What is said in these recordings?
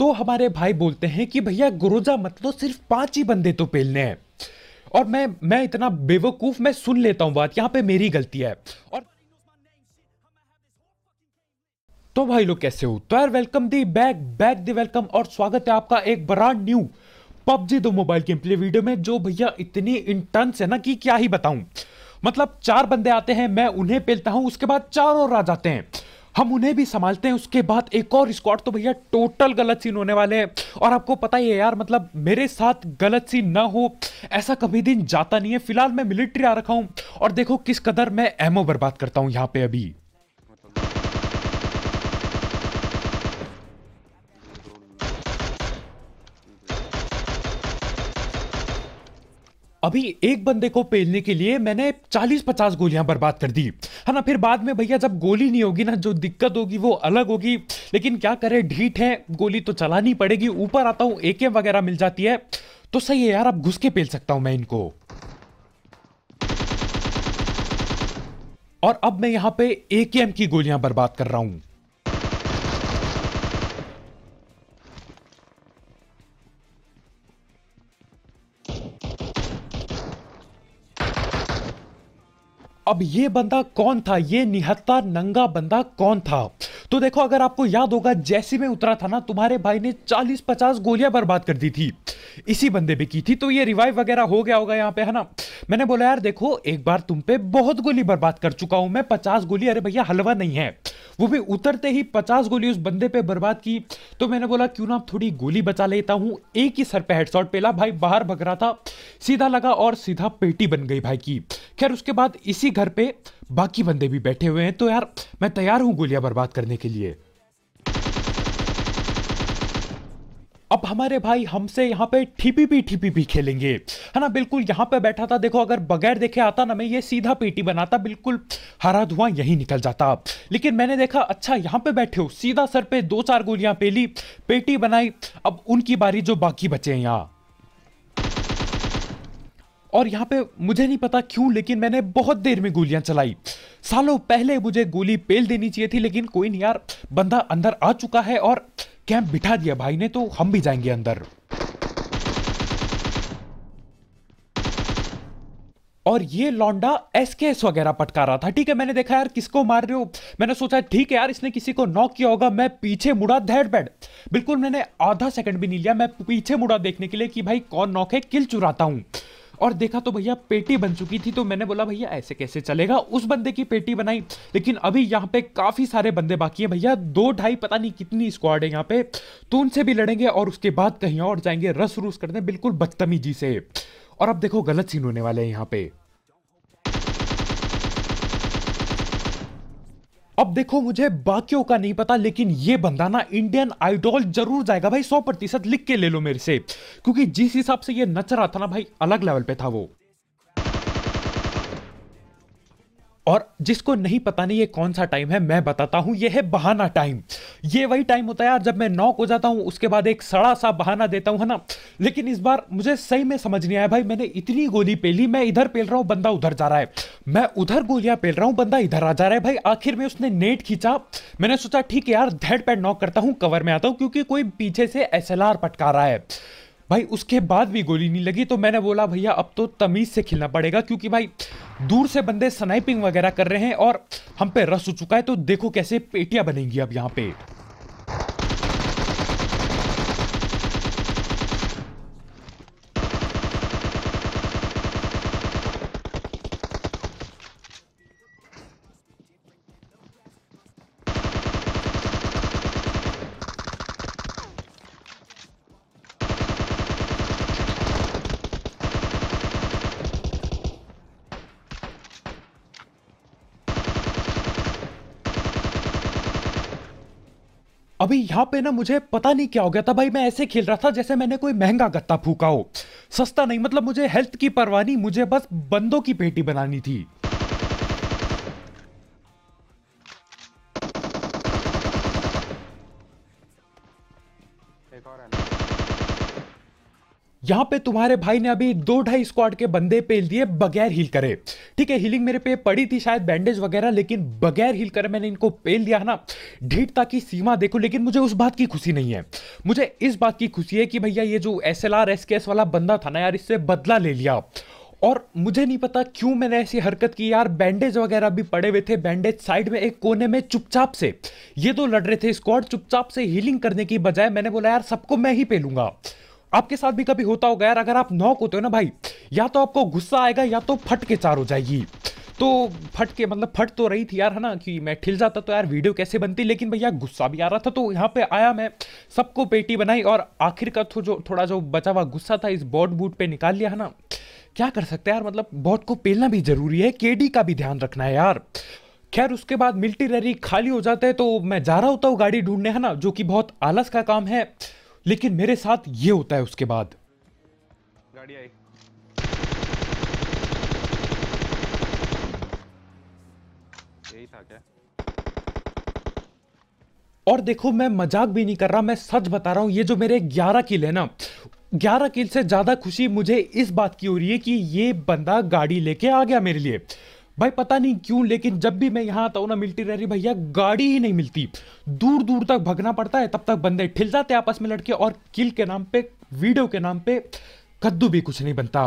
तो हमारे भाई बोलते हैं कि भैया गुरुजा मतलब सिर्फ पांच ही बंदे तो पेलने हैं और मैं मैं इतना बेवकूफ मैं सुन लेता हूं बात यहां पे मेरी गलती है और तो भाई लोग कैसे हो तो यार welcome the back back the welcome और स्वागत है आपका एक बड़ा न्यू पबजी दो मोबाइल गेम प्ले वीडियो में जो भैया इतनी इंटेंस है ना कि क्या ही बताऊं मतलब चार बंदे आते हैं मैं उन्हें पेलता हूं उसके बाद चार और आ जाते हैं हम उन्हें भी संभालते हैं उसके बाद एक और स्क्वाड तो भैया टोटल गलत सीन होने वाले हैं और आपको पता ही है यार मतलब मेरे साथ गलत सीन ना हो ऐसा कभी दिन जाता नहीं है फिलहाल मैं मिलिट्री आ रखा हूँ और देखो किस कदर मैं एमओ बर्बाद करता हूँ यहाँ पे अभी अभी एक बंदे को पेलने के लिए मैंने 40-50 गोलियां बर्बाद कर दी है ना फिर बाद में भैया जब गोली नहीं होगी ना जो दिक्कत होगी वो अलग होगी लेकिन क्या करें ढीठ है गोली तो चलानी पड़ेगी ऊपर आता हूँ एके वगैरह मिल जाती है तो सही है यार अब घुस के पेल सकता हूँ मैं इनको और अब मैं यहाँ पे एके की गोलियां बर्बाद कर रहा हूँ अब ये बंदा कौन था ये निहत्ता नंगा बंदा कौन था तो देखो अगर आपको याद होगा जैसे मैं उतरा था ना तुम्हारे भाई ने 40-50 गोलियां बर्बाद कर दी थी इसी बंदे पे की थी तो ये रिवाइव वगैरह हो गया होगा यहाँ पे है ना मैंने बोला यार देखो एक बार तुम पे बहुत गोली बर्बाद कर चुका हूं मैं पचास गोली अरे भैया हलवा नहीं है वो भी उतरते ही पचास गोली उस बंदे पे बर्बाद की तो मैंने बोला क्यों ना थोड़ी गोली बचा लेता हूँ एक ही सर पे हेडशॉट पेला भाई बाहर भग रहा था सीधा लगा और सीधा पेटी बन गई भाई की खैर उसके बाद इसी घर पे बाकी बंदे भी बैठे हुए हैं तो यार मैं तैयार हूँ गोलियां बर्बाद करने के लिए अब हमारे भाई हमसे यहाँ पे ठीपी भी ठीपी भी खेलेंगे है ना बिल्कुल यहाँ पे बैठा था देखो अगर बगैर देखे आता ना मैं ये सीधा पेटी बनाता बिल्कुल हरा धुआं यही निकल जाता लेकिन मैंने देखा अच्छा यहाँ पे बैठे हो सीधा सर पे दो चार गोलियां पेली पेटी बनाई अब उनकी बारी जो बाकी बचे हैं यहाँ और यहाँ पे मुझे नहीं पता क्यों लेकिन मैंने बहुत देर में गोलियां चलाई सालों पहले मुझे गोली पेल देनी चाहिए थी लेकिन कोई नहीं यार बंदा अंदर आ चुका है और कैंप बिठा दिया भाई ने तो हम भी जाएंगे अंदर और ये लौंडा एसकेएस वगैरह पटका रहा था ठीक है मैंने देखा यार किसको मार रहे हो मैंने सोचा ठीक है यार इसने किसी को नॉक किया होगा मैं पीछे मुड़ा धैड़ बैड बिल्कुल मैंने आधा सेकंड भी नहीं लिया मैं पीछे मुड़ा देखने के लिए कि भाई कौन नॉक है किल चुराता हूं और देखा तो भैया पेटी बन चुकी थी तो मैंने बोला भैया ऐसे कैसे चलेगा उस बंदे की पेटी बनाई लेकिन अभी यहाँ पे काफ़ी सारे बंदे बाकी हैं भैया दो ढाई पता नहीं कितनी स्क्वाड है यहाँ पे तो उनसे भी लड़ेंगे और उसके बाद कहीं और जाएंगे रस रूस करने बिल्कुल बदतमीजी से और अब देखो गलत सीन होने वाले हैं यहाँ पे अब देखो मुझे बाकियों का नहीं पता लेकिन ये बंदा ना इंडियन आइडोल जरूर जाएगा भाई सौ प्रतिशत लिख के ले लो मेरे से क्योंकि जिस हिसाब से ये नच रहा था ना भाई अलग लेवल पे था वो और जिसको नहीं पता नहीं ये कौन सा टाइम है मैं बताता हूँ ये है बहाना टाइम ये वही टाइम होता है यार जब मैं नॉक हो जाता हूँ उसके बाद एक सड़ा सा बहाना देता हूँ है ना लेकिन इस बार मुझे सही में समझ नहीं आया भाई मैंने इतनी गोली पेली मैं इधर पेल रहा हूँ बंदा उधर जा रहा है मैं उधर गोलियाँ पेल रहा हूँ बंदा इधर आ जा रहा है भाई आखिर में उसने नेट खींचा मैंने सोचा ठीक है यार धेड पैड नॉक करता हूँ कवर में आता हूँ क्योंकि कोई पीछे से एस पटका रहा है भाई उसके बाद भी गोली नहीं लगी तो मैंने बोला भैया अब तो तमीज़ से खेलना पड़ेगा क्योंकि भाई दूर से बंदे स्नाइपिंग वगैरह कर रहे हैं और हम पे रस हो चुका है तो देखो कैसे पेटियाँ बनेंगी अब यहाँ पे अभी यहाँ पे ना मुझे पता नहीं क्या हो गया था भाई मैं ऐसे खेल रहा था जैसे मैंने कोई महंगा गत्ता फूका हो सस्ता नहीं मतलब मुझे हेल्थ की परवाह नहीं मुझे बस बंदों की पेटी बनानी थी यहां पे तुम्हारे भाई ने अभी दो ढाई स्क्वाड के बंदे पेल दिए बगैर हील करे ठीक है हीलिंग मेरे पे पड़ी थी शायद बैंडेज वगैरह लेकिन बगैर हील करे मैंने इनको पेल दिया ना ढीठता की सीमा देखो लेकिन मुझे उस बात की खुशी नहीं है मुझे इस बात की खुशी है कि भैया ये जो S L R S K S वाला बंदा था ना यार इससे बदला ले लिया और मुझे नहीं पता क्यों मैंने ऐसी हरकत की यार बैंडेज वगैरह भी पड़े हुए थे बैंडेज साइड में एक कोने में चुपचाप से ये तो लड़ रहे थे स्क्वाड चुपचाप से हीलिंग करने की बजाय मैंने बोला यार सबको मैं ही पेलूंगा आपके साथ भी कभी होता होगा यार अगर आप नॉक होते हो ना भाई या तो आपको गुस्सा आएगा या तो फट के चार हो जाएगी तो फट के मतलब फट तो रही थी यार है ना कि मैं ठिल जाता तो यार वीडियो कैसे बनती लेकिन भैया गुस्सा भी आ रहा था तो यहाँ पे आया मैं सबको पेटी बनाई और आखिर का तो जो थोड़ा जो बचा हुआ गुस्सा था इस बॉट बूट पे निकाल लिया है ना क्या कर सकते हैं यार मतलब बॉट को पेलना भी जरूरी है केडी का भी ध्यान रखना है यार खैर उसके बाद मिल्टी रैली खाली हो जाता है तो मैं जा रहा होता हूँ गाड़ी ढूंढने है ना जो कि बहुत आलस का काम है लेकिन मेरे साथ ये होता है उसके बाद गाड़ी आई यही था क्या और देखो मैं मजाक भी नहीं कर रहा मैं सच बता रहा हूं ये जो मेरे 11 किल है ना 11 किल से ज़्यादा खुशी मुझे इस बात की हो रही है कि ये बंदा गाड़ी लेके आ गया मेरे लिए भाई पता नहीं क्यों लेकिन जब भी मैं यहाँ आता हूँ ना मिलती रह रही भैया गाड़ी ही नहीं मिलती दूर दूर तक भगना पड़ता है तब तक बंदे ठिल जाते आपस में लड़के और किल के नाम पे वीडियो के नाम पे कद्दू भी कुछ नहीं बनता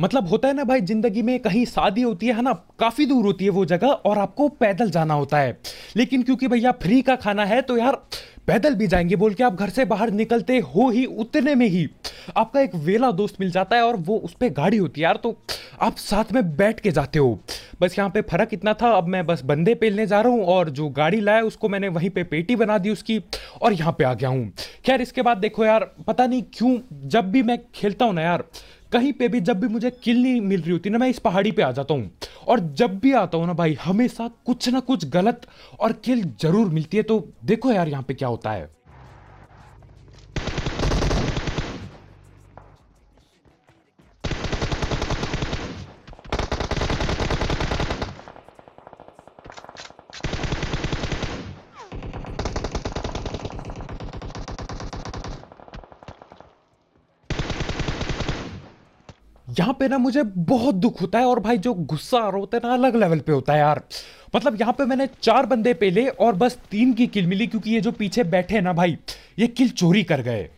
मतलब होता है ना भाई जिंदगी में कहीं शादी होती है ना काफ़ी दूर होती है वो जगह और आपको पैदल जाना होता है लेकिन क्योंकि भैया फ्री का खाना है तो यार पैदल भी जाएंगे बोल के आप घर से बाहर निकलते हो ही उतने में ही आपका एक वेला दोस्त मिल जाता है और वो उस पर गाड़ी होती है यार तो आप साथ में बैठ के जाते हो बस यहाँ पे फ़र्क इतना था अब मैं बस बंदे पेलने जा रहा हूँ और जो गाड़ी लाया उसको मैंने वहीं पे पेटी बना दी उसकी और यहाँ पे आ गया हूँ खैर इसके बाद देखो यार पता नहीं क्यों जब भी मैं खेलता हूँ ना यार कहीं पे भी जब भी मुझे किल नहीं मिल रही होती ना मैं इस पहाड़ी पे आ जाता हूँ और जब भी आता हूँ ना भाई हमेशा कुछ ना कुछ गलत और किल जरूर मिलती है तो देखो यार यहाँ पे क्या होता है यहाँ पे ना मुझे बहुत दुख होता है और भाई जो गुस्सा आ रहा होता है ना अलग लेवल पे होता है यार मतलब यहाँ पे मैंने चार बंदे पे ले और बस तीन की किल मिली क्योंकि ये जो पीछे बैठे ना भाई ये किल चोरी कर गए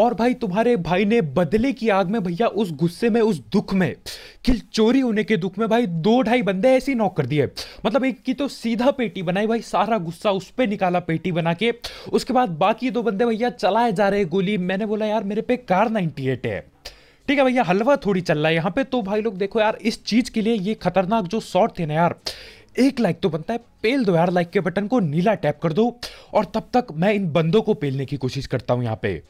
और भाई तुम्हारे भाई ने बदले की आग में भैया उस गुस्से में उस दुख में कि चोरी होने के दुख में भाई दो ढाई बंदे ऐसे ही नॉक कर दिए मतलब एक की तो सीधा पेटी बनाई भाई सारा गुस्सा उस पर निकाला पेटी बना के उसके बाद बाकी दो बंदे भैया चलाए जा रहे गोली मैंने बोला यार मेरे पे कार नाइनटी है ठीक है भैया हलवा थोड़ी चल रहा है यहाँ पे तो भाई लोग देखो यार इस चीज के लिए ये खतरनाक जो शॉट थे ना यार एक लाइक तो बनता है पेल दो यार लाइक के बटन को नीला टैप कर दो और तब तक मैं इन बंदों को पेलने की कोशिश करता हूँ यहाँ पे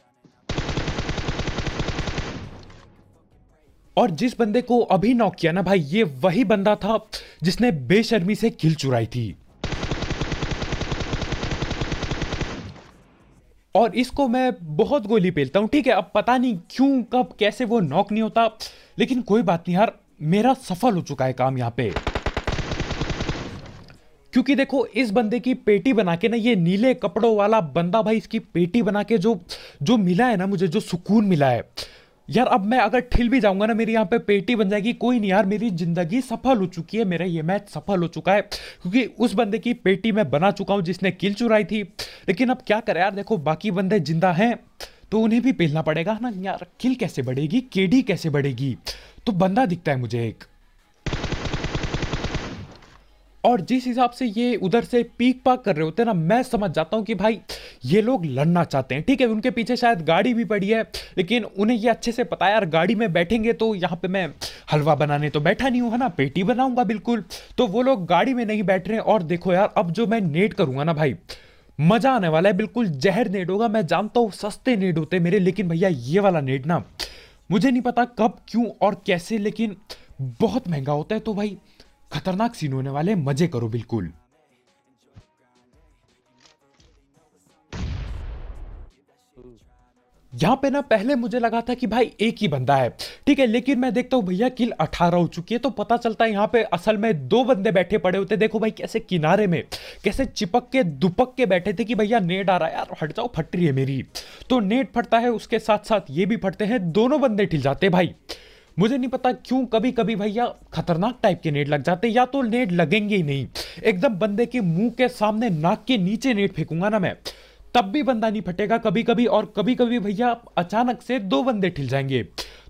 और जिस बंदे को अभी नॉक किया ना भाई ये वही बंदा था जिसने बेशर्मी से किल चुराई थी और इसको मैं बहुत गोली पेलता हूं ठीक है अब पता नहीं क्यों कब कैसे वो नॉक नहीं होता लेकिन कोई बात नहीं यार मेरा सफल हो चुका है काम यहाँ पे क्योंकि देखो इस बंदे की पेटी बना के ना ये नीले कपड़ों वाला बंदा भाई इसकी पेटी बना के जो जो मिला है ना मुझे जो सुकून मिला है यार अब मैं अगर ठिल भी जाऊंगा ना मेरी यहाँ पे पेटी बन जाएगी कोई नहीं यार मेरी जिंदगी सफल हो चुकी है मेरा ये मैच सफल हो चुका है क्योंकि उस बंदे की पेटी मैं बना चुका हूँ जिसने किल चुराई थी लेकिन अब क्या करें यार देखो बाकी बंदे जिंदा हैं तो उन्हें भी पेलना पड़ेगा ना यार किल कैसे बढ़ेगी केडी कैसे बढ़ेगी तो बंदा दिखता है मुझे एक और जिस हिसाब से ये उधर से पीक पाक कर रहे होते हैं ना मैं समझ जाता हूँ कि भाई ये लोग लड़ना चाहते हैं ठीक है उनके पीछे शायद गाड़ी भी पड़ी है लेकिन उन्हें ये अच्छे से पता है यार गाड़ी में बैठेंगे तो यहाँ पे मैं हलवा बनाने तो बैठा नहीं हूँ है ना पेटी बनाऊंगा बिल्कुल तो वो लोग गाड़ी में नहीं बैठ रहे हैं और देखो यार अब जो मैं नेट करूंगा ना भाई मजा आने वाला है बिल्कुल जहर नेट होगा मैं जानता हूँ सस्ते नेट होते मेरे लेकिन भैया ये वाला नेट ना मुझे नहीं पता कब क्यों और कैसे लेकिन बहुत महंगा होता है तो भाई खतरनाक सीन होने वाले मजे करो बिल्कुल यहाँ पे ना पहले मुझे लगा था कि भाई एक ही बंदा है ठीक है लेकिन मैं देखता हूँ भैया किल अठारह हो चुकी है तो पता चलता है यहाँ पे असल में दो बंदे बैठे पड़े होते देखो भाई कैसे किनारे में कैसे चिपक के दुपक के बैठे थे कि भैया नेट आ रहा है यार हट जाओ फट रही है मेरी तो नेट फटता है उसके साथ साथ ये भी फटते हैं दोनों बंदे ठिल जाते भाई मुझे नहीं पता क्यों कभी कभी भैया खतरनाक टाइप के नेट लग जाते या तो नेट लगेंगे ही नहीं एकदम बंदे के मुंह के सामने नाक के नीचे नेट फेंकूंगा ना मैं तब भी बंदा नहीं फटेगा कभी कभी और कभी कभी भैया अचानक से दो बंदे ठिल जाएंगे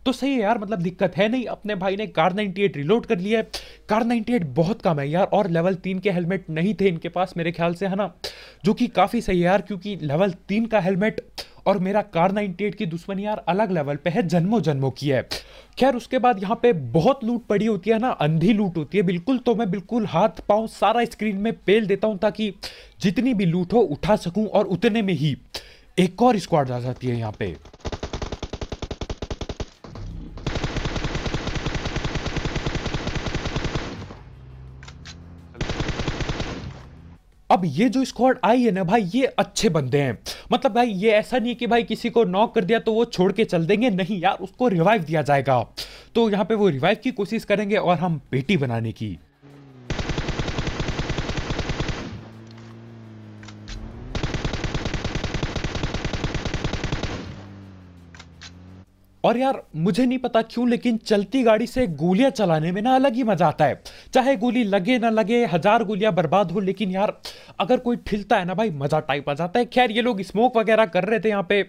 तो सही है यार मतलब दिक्कत है नहीं अपने भाई ने कार 98 रिलोड कर लिया है कार 98 बहुत कम है यार और लेवल तीन के हेलमेट नहीं थे इनके पास मेरे ख्याल से है ना जो कि काफ़ी सही है यार क्योंकि लेवल तीन का हेलमेट और मेरा कार नाइनटी की दुश्मनी यार अलग लेवल पे है जन्मों जन्मों की है खैर उसके बाद यहाँ पे बहुत लूट पड़ी होती है ना अंधी लूट होती है बिल्कुल तो मैं बिल्कुल हाथ पाँव सारा स्क्रीन में पेल देता हूँ ताकि जितनी भी लूट हो उठा सकूँ और उतने में ही एक और स्क्वाड आ जाती है यहाँ पे अब ये जो स्क्वाड आई है ना भाई ये अच्छे बंदे हैं मतलब भाई ये ऐसा नहीं है कि भाई किसी को नॉक कर दिया तो वो छोड़ के चल देंगे नहीं यार उसको रिवाइव दिया जाएगा तो यहाँ पे वो रिवाइव की कोशिश करेंगे और हम बेटी बनाने की और यार मुझे नहीं पता क्यों लेकिन चलती गाड़ी से गोलियां चलाने में ना अलग ही मजा आता है चाहे गोली लगे ना लगे हजार गोलियां बर्बाद हो लेकिन यार अगर कोई ठिलता है ना भाई मजा टाइप आ जाता है खैर ये लोग स्मोक वगैरह कर रहे थे यहाँ पे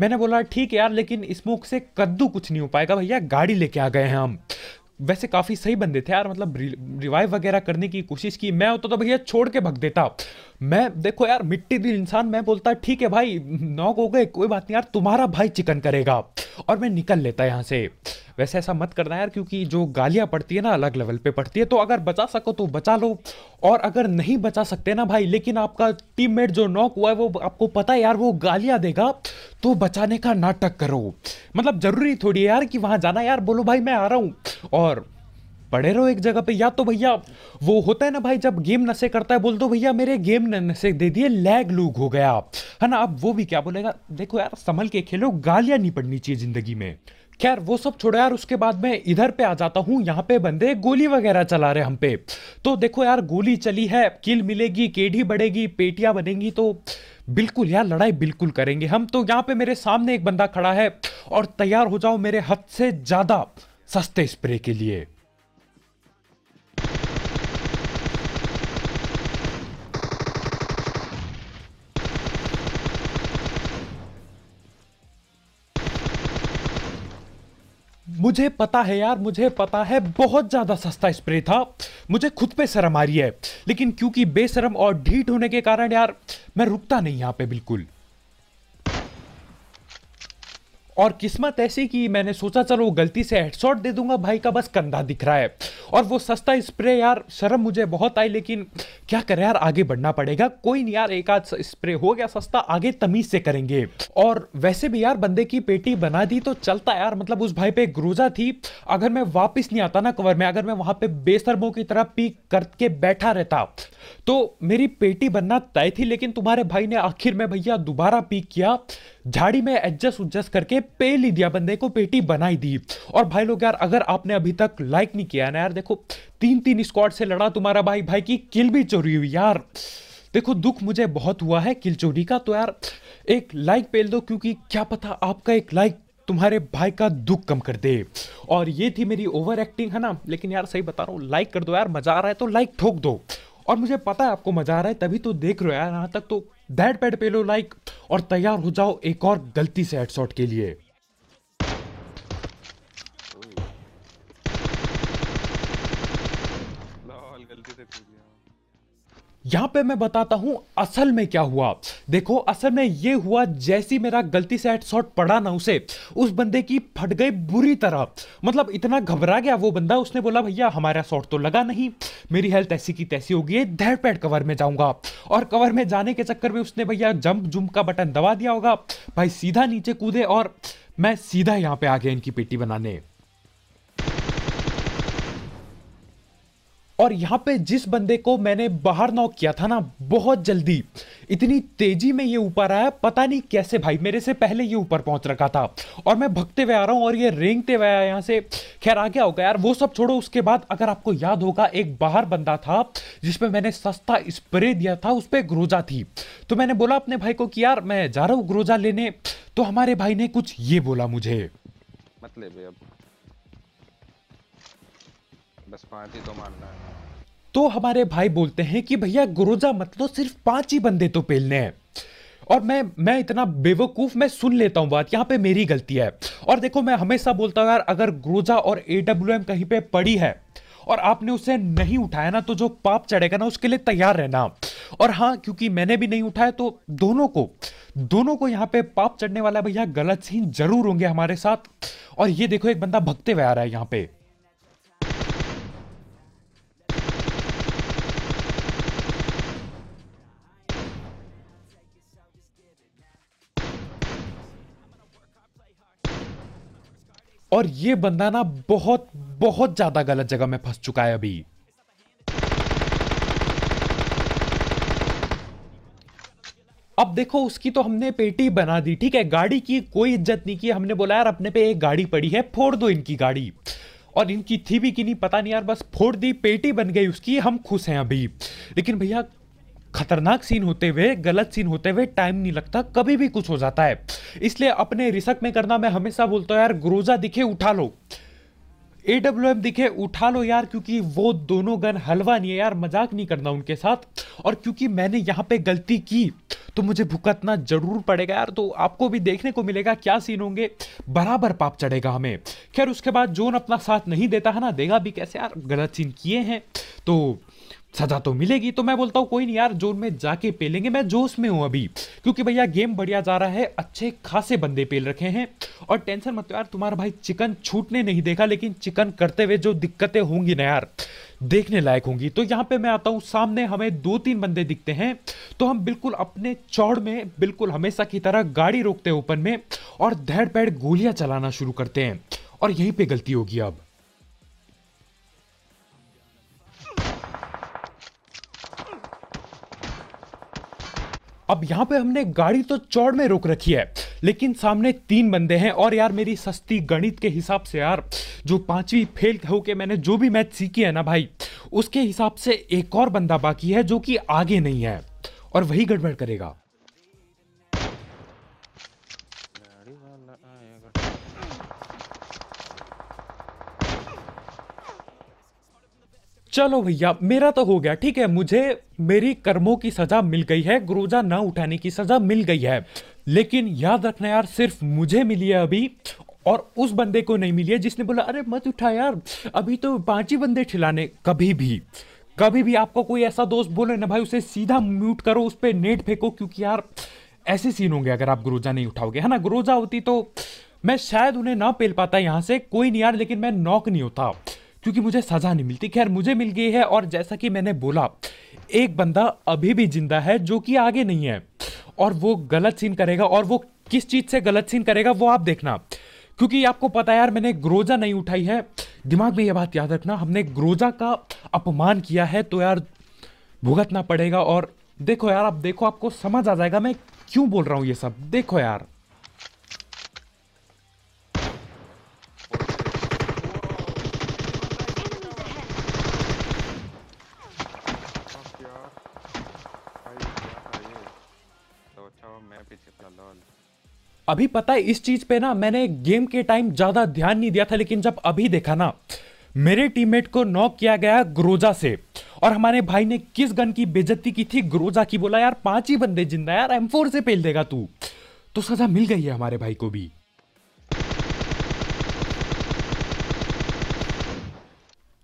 मैंने बोला ठीक है यार लेकिन स्मोक से कद्दू कुछ नहीं हो पाएगा भैया गाड़ी लेके आ गए हैं हम वैसे काफ़ी सही बंदे थे यार मतलब रिवाइव वगैरह करने की कोशिश की मैं होता तो भैया छोड़ के भग देता मैं देखो यार मिट्टी दिल इंसान मैं बोलता ठीक है भाई नॉक हो गए कोई बात नहीं यार तुम्हारा भाई चिकन करेगा और मैं निकल लेता यहाँ से वैसे ऐसा मत करना यार क्योंकि जो गालियाँ पड़ती है ना अलग लेवल पे पड़ती है तो अगर बचा सको तो बचा लो और अगर नहीं बचा सकते ना भाई लेकिन आपका टीममेट जो नॉक हुआ है वो आपको पता है यार वो गालियाँ देगा तो बचाने का नाटक करो मतलब ज़रूरी थोड़ी है यार कि वहाँ जाना यार बोलो भाई मैं आ रहा हूँ और पड़े रहो एक जगह पे या तो भैया वो होता है ना भाई जब गेम नशे करता है बोल दो भैया मेरे गेम ने नशे दे दिए लैग लूग हो गया है ना अब वो भी क्या बोलेगा देखो यार संभल के खेलो गालियां नहीं पड़नी चाहिए जिंदगी में खैर वो सब छोड़ो यार उसके बाद मैं इधर पे आ जाता हूँ यहाँ पे बंदे गोली वगैरह चला रहे हम पे तो देखो यार गोली चली है किल मिलेगी केढ़ी बढ़ेगी पेटियां बनेगी तो बिल्कुल यार लड़ाई बिल्कुल करेंगे हम तो यहाँ पे मेरे सामने एक बंदा खड़ा है और तैयार हो जाओ मेरे हद से ज़्यादा सस्ते स्प्रे के लिए मुझे पता है यार मुझे पता है बहुत ज़्यादा सस्ता स्प्रे था मुझे खुद पे शर्म आ रही है लेकिन क्योंकि बेशरम और ढीठ होने के कारण यार मैं रुकता नहीं यहाँ पे बिल्कुल और किस्मत ऐसी कि मैंने सोचा चलो वो गलती से हेडशॉट दे दूंगा भाई का बस कंधा दिख रहा है और वो सस्ता स्प्रे यार शर्म मुझे बहुत आई लेकिन क्या करें यार आगे बढ़ना पड़ेगा कोई नहीं यार एक आध स्प्रे हो गया सस्ता आगे तमीज से करेंगे और वैसे भी यार बंदे की पेटी बना दी तो चलता यार मतलब उस भाई पे ग्रोजा थी अगर मैं वापस नहीं आता ना कवर में अगर मैं वहां पे बेसरमों की तरह पीक करके बैठा रहता तो मेरी पेटी बनना तय थी लेकिन तुम्हारे भाई ने आखिर में भैया दोबारा पीक किया झाड़ी में एडजस्ट उडजस्ट करके पे ली दिया बंदे को पेटी बनाई दी और भाई लोग यार अगर आपने अभी तक लाइक नहीं किया ना यार देखो तीन तीन स्क्वाड से लड़ा तुम्हारा भाई भाई की किल भी चोरी हुई यार देखो दुख मुझे बहुत हुआ है किल चोरी का तो यार एक लाइक पेल दो क्योंकि क्या पता आपका एक लाइक तुम्हारे भाई का दुख कम कर दे और ये थी मेरी ओवर एक्टिंग है ना लेकिन यार सही बता रहा हूँ लाइक कर दो यार मज़ा आ रहा है तो लाइक ठोक दो और मुझे पता है आपको मज़ा आ रहा है तभी तो देख रहे हो यार यहाँ तक तो बैड पैड पे लो लाइक और तैयार हो जाओ एक और गलती से हेडशॉट के लिए गलती से यहाँ पे मैं बताता हूँ असल में क्या हुआ देखो असल में ये हुआ जैसी मेरा गलती से हेडशॉट पड़ा ना उसे उस बंदे की फट गई बुरी तरह मतलब इतना घबरा गया वो बंदा उसने बोला भैया हमारा शॉट तो लगा नहीं मेरी हेल्थ ऐसी की तैसी हो गई है धैड़ पैड कवर में जाऊंगा और कवर में जाने के चक्कर में उसने भैया जंप जुम्प का बटन दबा दिया होगा भाई सीधा नीचे कूदे और मैं सीधा यहाँ पे आ गया इनकी पेटी बनाने और यहाँ पे जिस बंदे को मैंने बाहर नॉक किया था ना बहुत जल्दी इतनी तेजी में ये ऊपर आया पता नहीं कैसे भाई मेरे से पहले ये ऊपर पहुंच रखा था और मैं भगते हुए आ रहा हूँ और ये रेंगते हुए आया यहाँ से खैर गया होगा यार वो सब छोड़ो उसके बाद अगर आपको याद होगा एक बाहर बंदा था जिसपे मैंने सस्ता स्प्रे दिया था उस पर ग्रोजा थी तो मैंने बोला अपने भाई को कि यार मैं जा रहा हूँ ग्रोजा लेने तो हमारे भाई ने कुछ ये बोला मुझे मतलब अब बस पांच ही तो मारना है तो हमारे भाई बोलते हैं कि भैया गुरुजा मतलब सिर्फ पांच ही बंदे तो पेलने हैं और मैं मैं इतना बेवकूफ मैं सुन लेता हूँ बात यहाँ पे मेरी गलती है और देखो मैं हमेशा बोलता हूँ यार अगर गुरुजा और ए कहीं पे पड़ी है और आपने उसे नहीं उठाया ना तो जो पाप चढ़ेगा ना उसके लिए तैयार रहना और हाँ क्योंकि मैंने भी नहीं उठाया तो दोनों को दोनों को यहाँ पे पाप चढ़ने वाला भैया गलत सीन जरूर होंगे हमारे साथ और ये देखो एक बंदा भगते हुए आ रहा है यहाँ पे और ये बंदा ना बहुत बहुत ज्यादा गलत जगह में फंस चुका है अभी अब देखो उसकी तो हमने पेटी बना दी ठीक है गाड़ी की कोई इज्जत नहीं की हमने बोला यार अपने पे एक गाड़ी पड़ी है फोड़ दो इनकी गाड़ी और इनकी थी भी कि नहीं पता नहीं यार बस फोड़ दी पेटी बन गई उसकी हम खुश हैं अभी लेकिन भैया खतरनाक सीन होते हुए गलत सीन होते हुए टाइम नहीं लगता कभी भी कुछ हो जाता है इसलिए अपने रिसक में करना मैं हमेशा बोलता हूँ यार ग्रोजा दिखे उठा लो ए डब्ल्यू एम दिखे उठा लो यार क्योंकि वो दोनों गन हलवा नहीं है यार मजाक नहीं करना उनके साथ और क्योंकि मैंने यहाँ पे गलती की तो मुझे भुगतना जरूर पड़ेगा यार तो आपको भी देखने को मिलेगा क्या सीन होंगे बराबर पाप चढ़ेगा हमें खैर उसके बाद जोन अपना साथ नहीं देता है ना देगा भी कैसे यार गलत सीन किए हैं तो सजा तो मिलेगी तो मैं बोलता हूँ कोई नहीं यार जोन में जाके पेलेंगे मैं जोश में हूँ अभी क्योंकि भैया गेम बढ़िया जा रहा है अच्छे खासे बंदे पेल रखे हैं और टेंशन मत यार तुम्हारा भाई चिकन छूटने नहीं देखा लेकिन चिकन करते हुए जो दिक्कतें होंगी ना यार देखने लायक होंगी तो यहाँ पे मैं आता हूँ सामने हमें दो तीन बंदे दिखते हैं तो हम बिल्कुल अपने चौड़ में बिल्कुल हमेशा की तरह गाड़ी रोकते हैं ओपन में और धैड़ पैड़ गोलियां चलाना शुरू करते हैं और यहीं पर गलती होगी अब अब यहाँ पे हमने गाड़ी तो चौड़ में रोक रखी है लेकिन सामने तीन बंदे हैं और यार मेरी सस्ती गणित के हिसाब से यार जो पांचवी फेल के मैंने जो भी मैथ सीखी है ना भाई उसके हिसाब से एक और बंदा बाकी है जो कि आगे नहीं है और वही गड़बड़ करेगा चलो भैया मेरा तो हो गया ठीक है मुझे मेरी कर्मों की सजा मिल गई है गुरुजा ना उठाने की सजा मिल गई है लेकिन याद रखना यार सिर्फ मुझे मिली है अभी और उस बंदे को नहीं मिली है जिसने बोला अरे मत उठा यार अभी तो पांच ही बंदे ठिलाने कभी भी कभी भी आपको कोई ऐसा दोस्त बोले ना भाई उसे सीधा म्यूट करो उस पर नेट फेंको क्योंकि यार ऐसे सीन होंगे अगर आप गुरुजा नहीं उठाओगे है ना गुरुजा होती तो मैं शायद उन्हें ना पेल पाता यहाँ से कोई नहीं यार लेकिन मैं नॉक नहीं होता क्योंकि मुझे सजा नहीं मिलती खैर मुझे मिल गई है और जैसा कि मैंने बोला एक बंदा अभी भी जिंदा है जो कि आगे नहीं है और वो गलत सीन करेगा और वो किस चीज़ से गलत सीन करेगा वो आप देखना क्योंकि आपको पता यार मैंने ग्रोजा नहीं उठाई है दिमाग में ये बात याद रखना हमने ग्रोजा का अपमान किया है तो यार भुगतना पड़ेगा और देखो यार आप देखो आपको समझ आ जाएगा मैं क्यों बोल रहा हूँ ये सब देखो यार अभी पता है इस चीज पे ना मैंने गेम के टाइम ज्यादा ध्यान नहीं दिया था लेकिन जब अभी देखा ना मेरे टीममेट को नॉक किया गया ग्रोजा से और हमारे भाई ने किस गन की बेजती की थी ग्रोजा की बोला यार पांच ही बंदे जिंदा यार एम फोर से पेल देगा तू तो सजा मिल गई है हमारे भाई को भी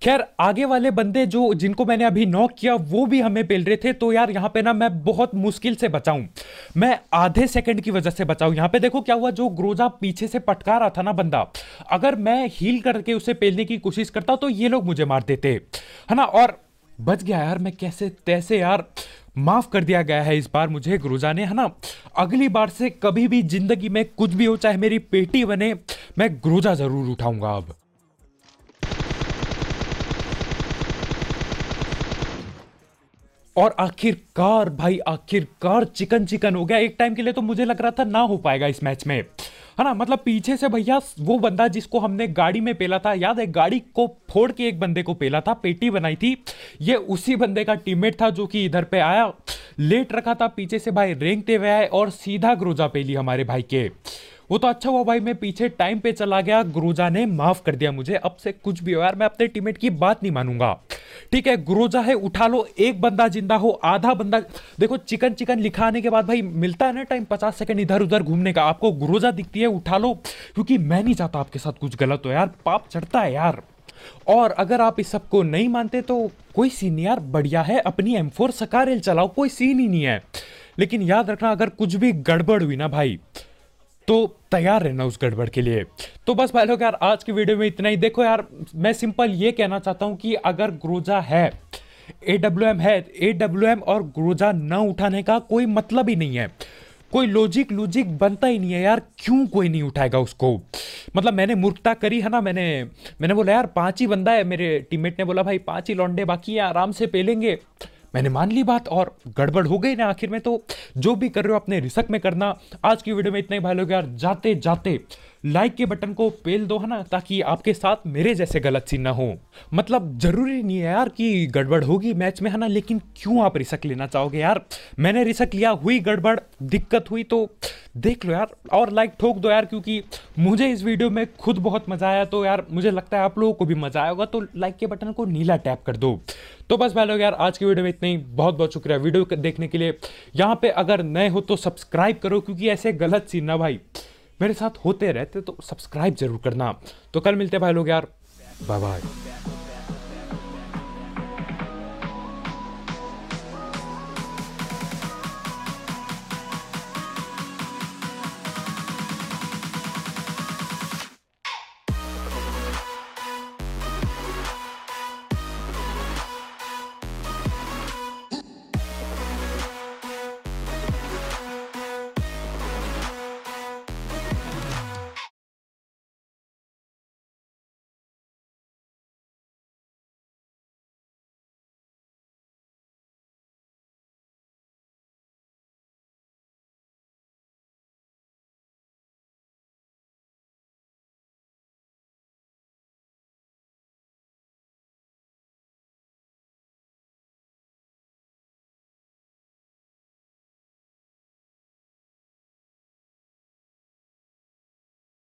खैर आगे वाले बंदे जो जिनको मैंने अभी नॉक किया वो भी हमें पेल रहे थे तो यार यहाँ पे ना मैं बहुत मुश्किल से बचाऊं मैं आधे सेकंड की वजह से बचाऊं यहाँ पे देखो क्या हुआ जो ग्रोजा पीछे से पटका रहा था ना बंदा अगर मैं हील करके उसे पेलने की कोशिश करता तो ये लोग मुझे मार देते है ना और बच गया यार मैं कैसे तैसे यार माफ कर दिया गया है इस बार मुझे ग्रोजा ने है ना अगली बार से कभी भी जिंदगी में कुछ भी हो चाहे मेरी पेटी बने मैं ग्रोजा जरूर उठाऊंगा अब और आखिरकार भाई आखिरकार चिकन चिकन हो गया एक टाइम के लिए तो मुझे लग रहा था ना हो पाएगा इस मैच में है ना मतलब पीछे से भैया वो बंदा जिसको हमने गाड़ी में पेला था याद है गाड़ी को फोड़ के एक बंदे को पेला था पेटी बनाई थी ये उसी बंदे का टीममेट था जो कि इधर पे आया लेट रखा था पीछे से भाई रेंगते हुए आए और सीधा ग्रोजा पेली हमारे भाई के वो तो अच्छा हुआ भाई मैं पीछे टाइम पे चला गया गुरुजा ने माफ कर दिया मुझे अब से कुछ भी हो यार मैं अपने टीममेट की बात नहीं मानूंगा ठीक है गुरुजा है उठा लो एक बंदा जिंदा हो आधा बंदा देखो चिकन चिकन लिखा आने के बाद भाई मिलता है ना टाइम पचास सेकंड इधर उधर घूमने का आपको गुरुजा दिखती है उठा लो क्योंकि मैं नहीं चाहता आपके साथ कुछ गलत हो यार पाप चढ़ता है यार और अगर आप इस सबको नहीं मानते तो कोई सीन यार बढ़िया है अपनी एम फोर चलाओ कोई सीन ही नहीं है लेकिन याद रखना अगर कुछ भी गड़बड़ हुई ना भाई तो तैयार रहना उस गड़बड़ के लिए तो बस भाई लोग यार आज की वीडियो में इतना ही देखो यार मैं सिंपल ये कहना चाहता हूँ कि अगर ग्रोजा है ए डब्ल्यू एम है ए डब्ल्यू एम और ग्रोजा न उठाने का कोई मतलब ही नहीं है कोई लॉजिक लॉजिक बनता ही नहीं है यार क्यों कोई नहीं उठाएगा उसको मतलब मैंने मूर्खता करी है ना मैंने मैंने बोला यार पांच ही बंदा है मेरे टीममेट ने बोला भाई पांच ही लौंडे बाकी है आराम से पेलेंगे मैंने मान ली बात और गड़बड़ हो गई ना आखिर में तो जो भी कर रहे हो अपने रिसक में करना आज की वीडियो में इतना ही भाई लोग यार जाते जाते लाइक के बटन को पेल दो है ना ताकि आपके साथ मेरे जैसे गलत सीन ना हो मतलब जरूरी नहीं है यार कि गड़बड़ होगी मैच में है ना लेकिन क्यों आप रिसक लेना चाहोगे यार मैंने रिसक लिया हुई गड़बड़ दिक्कत हुई तो देख लो यार और लाइक ठोक दो यार क्योंकि मुझे इस वीडियो में खुद बहुत मज़ा आया तो यार मुझे लगता है आप लोगों को भी मज़ा आएगा तो लाइक के बटन को नीला टैप कर दो तो बस भाई लोग यार आज की वीडियो में इतना ही बहुत बहुत शुक्रिया वीडियो देखने के लिए यहाँ पे अगर नए हो तो सब्सक्राइब करो क्योंकि ऐसे गलत सी ना भाई मेरे साथ होते रहते तो सब्सक्राइब जरूर करना तो कल मिलते भाई लोग यार बाय बाय